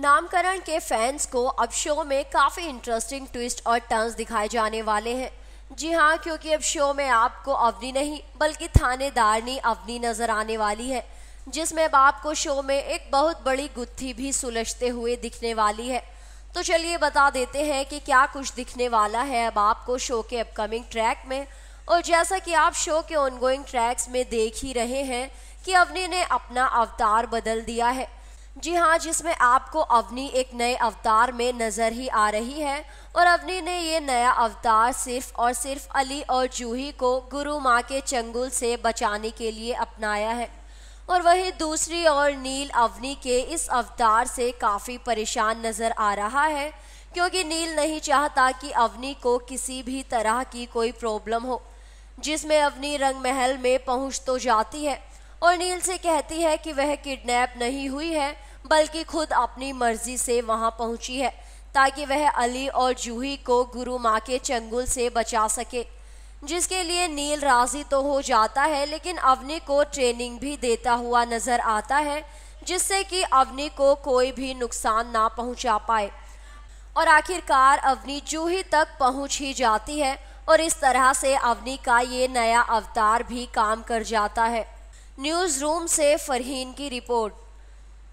नामकरण के फैंस को अब शो में काफ़ी इंटरेस्टिंग ट्विस्ट और टर्न्स दिखाए जाने वाले हैं जी हाँ क्योंकि अब शो में आपको अवनी नहीं बल्कि थानेदारनी अवनी नज़र आने वाली है जिसमें अब आपको शो में एक बहुत बड़ी गुत्थी भी सुलझते हुए दिखने वाली है तो चलिए बता देते हैं कि क्या कुछ दिखने वाला है अब आपको शो के अपकमिंग ट्रैक में और जैसा कि आप शो के ऑनगोइंग ट्रैक्स में देख ही रहे हैं कि अवनी ने अपना अवतार बदल दिया है जी हाँ जिसमें आपको अवनी एक नए अवतार में नज़र ही आ रही है और अवनी ने ये नया अवतार सिर्फ और सिर्फ अली और जूही को गुरु माँ के चंगुल से बचाने के लिए अपनाया है और वही दूसरी ओर नील अवनी के इस अवतार से काफ़ी परेशान नज़र आ रहा है क्योंकि नील नहीं चाहता कि अवनी को किसी भी तरह की कोई प्रॉब्लम हो जिसमें अवनी रंग महल में पहुंच तो जाती है और नील से कहती है कि वह किडनैप नहीं हुई है बल्कि खुद अपनी मर्जी से वहां पहुंची है ताकि वह अली और जूही को गुरु माँ के चंगुल से बचा सके जिसके लिए नील राजी तो हो जाता है लेकिन अवनी को ट्रेनिंग भी देता हुआ नजर आता है जिससे कि अवनी को कोई भी नुकसान ना पहुंचा पाए और आखिरकार अवनी जूही तक पहुंच ही जाती है और इस तरह से अवनी का ये नया अवतार भी काम कर जाता है न्यूज़ रूम से फरहीन की रिपोर्ट